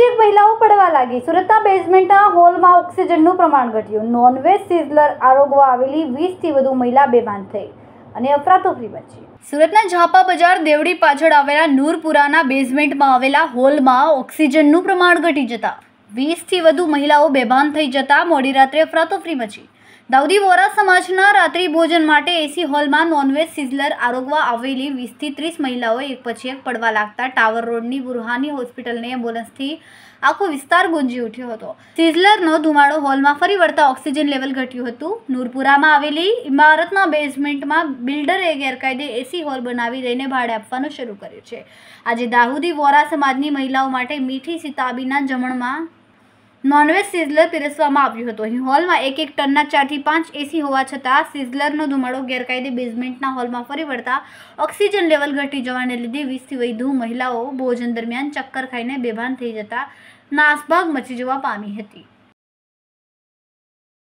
નજીક મહિલાઓ પડવા લાગી સુરતના બેઝમેન્ટના હોલમાં ઓક્સિજનનું પ્રમાણ ઘટ્યું નોનવેજ સિઝલર આરોગવા આવેલી વીસથી વધુ મહિલા બેભાન થઈ અને અફરાતફરી બચી સુરતના ઝાપા બજાર દેવડી પાછળ આવેલા નૂરપુરાના બેઝમેન્ટમાં આવેલા હોલમાં ઓક્સિજનનું પ્રમાણ ઘટી જતાં વીસથી વધુ મહિલાઓ બેભાન થઈ જતા મોડી રાત્રે અફરાતફરી મચી દાઉદી વોરા સમાજના રાત્રિ ભોજન માટે એસી હોલમાં નોનવેજ સિઝલર આરોગવા આવેલી વીસથી ત્રીસ મહિલાઓ એક પછી એક પડવા લાગતા ટાવર રોડની બુરહાની હોસ્પિટલની એમ્બ્યુલન્સથી આખો વિસ્તાર ગુંજી ઉઠ્યો હતો સિઝલરનો ધુમાડો હોલમાં ફરી વળતા ઓક્સિજન લેવલ ઘટ્યું હતું નૂરપુરામાં આવેલી ઇમારતના બેઝમેન્ટમાં બિલ્ડરે ગેરકાયદે એસી હોલ બનાવી દઈને ભાડે આપવાનું શરૂ કર્યું છે આજે દાહુદી વોરા સમાજની મહિલાઓ માટે મીઠી સિતાબીના જમણમાં નોનવેજ સિઝલર પીરસવામાં આવ્યું હતું અહીં હોલમાં એક એક ટનના ચારથી પાંચ એસી હોવા છતાં સિઝલરનો ધુમાડો ગેરકાયદે બેઝમેન્ટના હોલમાં ફરી વળતા ઓક્સિજન લેવલ ઘટી જવાને લીધે વીસથી વધુ મહિલાઓ ભોજન દરમિયાન ચક્કર ખાઈને બેભાન થઈ જતા નાસભાગ મચી જવા પામી હતી